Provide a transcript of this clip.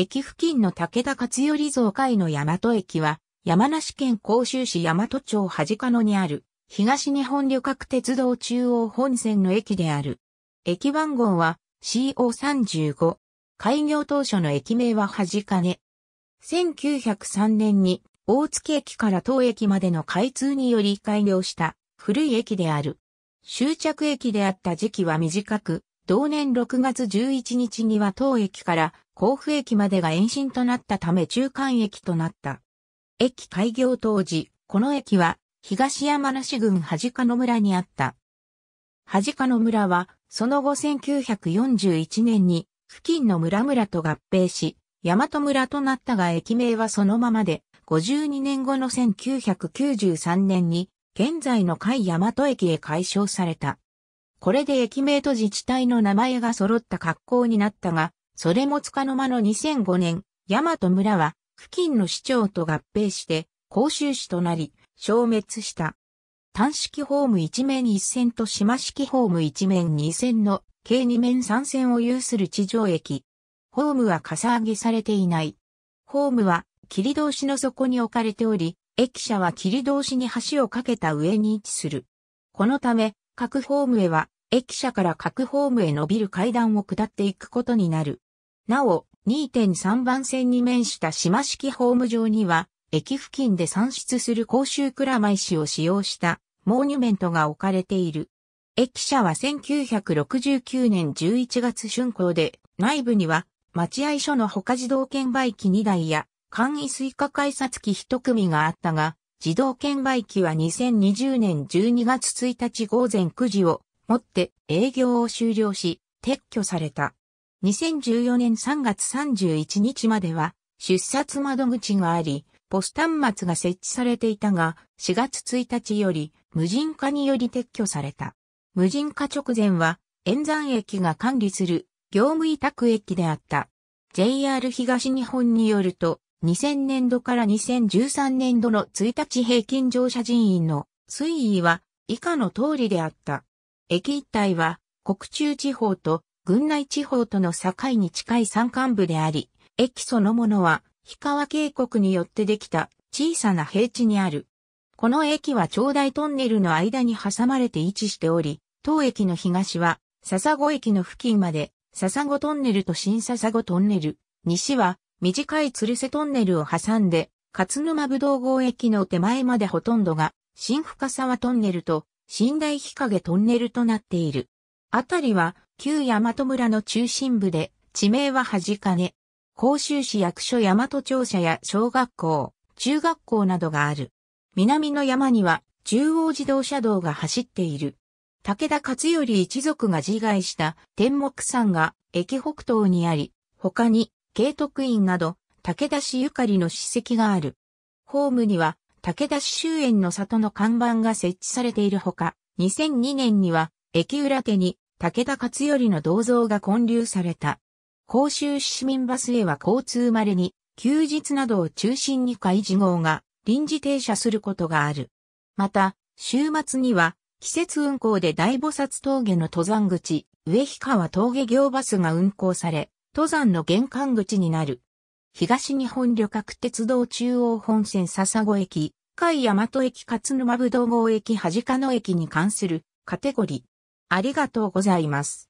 駅付近の武田勝頼像会の大和駅は、山梨県甲州市大和町端鹿野にある、東日本旅客鉄道中央本線の駅である。駅番号は CO35。開業当初の駅名は端根。1903年に大月駅から当駅までの開通により開業した古い駅である。終着駅であった時期は短く、同年6月11日には当駅から甲府駅までが延伸となったため中間駅となった。駅開業当時、この駅は東山梨郡端かの村にあった。端かの村は、その後1941年に付近の村々と合併し、大和村となったが駅名はそのままで、52年後の1993年に、現在の甲斐大和駅へ解消された。これで駅名と自治体の名前が揃った格好になったが、それもつかの間の2005年、大和村は付近の市長と合併して、甲州市となり、消滅した。単式ホーム1面1線と島式ホーム1面2線の計2面3線を有する地上駅。ホームはかさ上げされていない。ホームは切通しの底に置かれており、駅舎は切通しに橋を架けた上に位置する。このため、各ホームへは、駅舎から各ホームへ伸びる階段を下っていくことになる。なお、2.3番線に面した島式ホーム上には、駅付近で産出する公衆蔵米市を使用したモニュメントが置かれている。駅舎は1969年11月竣工で、内部には待合所の他自動券売機2台や簡易水化改札機1組があったが、自動券売機は2020年12月1日午前9時をもって営業を終了し、撤去された。2014年3月31日までは出札窓口があり、ポス端末が設置されていたが、4月1日より無人化により撤去された。無人化直前は、演山駅が管理する業務委託駅であった。JR 東日本によると、2000年度から2013年度の1日平均乗車人員の推移は以下の通りであった。駅一帯は国中地方と郡内地方との境に近い山間部であり、駅そのものは氷川渓谷によってできた小さな平地にある。この駅は長大トンネルの間に挟まれて位置しており、当駅の東は笹子駅の付近まで笹子トンネルと新笹子トンネル、西は短い鶴瀬トンネルを挟んで、勝沼武道号郷駅の手前までほとんどが、新深沢トンネルと、新大日陰トンネルとなっている。あたりは、旧大和村の中心部で、地名は端かね。甲州市役所大和庁舎や小学校、中学校などがある。南の山には、中央自動車道が走っている。武田勝頼一族が自害した天目山が駅北東にあり、他に慶徳院など、武田氏ゆかりの史跡がある。ホームには、武田市周園の里の看板が設置されているほか、2002年には、駅裏手に武田勝頼の銅像が建立された。甲州市民バスへは交通まに、休日などを中心に開示号が臨時停車することがある。また、週末には、季節運行で大菩薩峠の登山口、上日川峠行バスが運行され、登山の玄関口になる。東日本旅客鉄道中央本線笹子駅、甲斐大和駅勝沼武道号駅端か野駅に関するカテゴリー。ありがとうございます。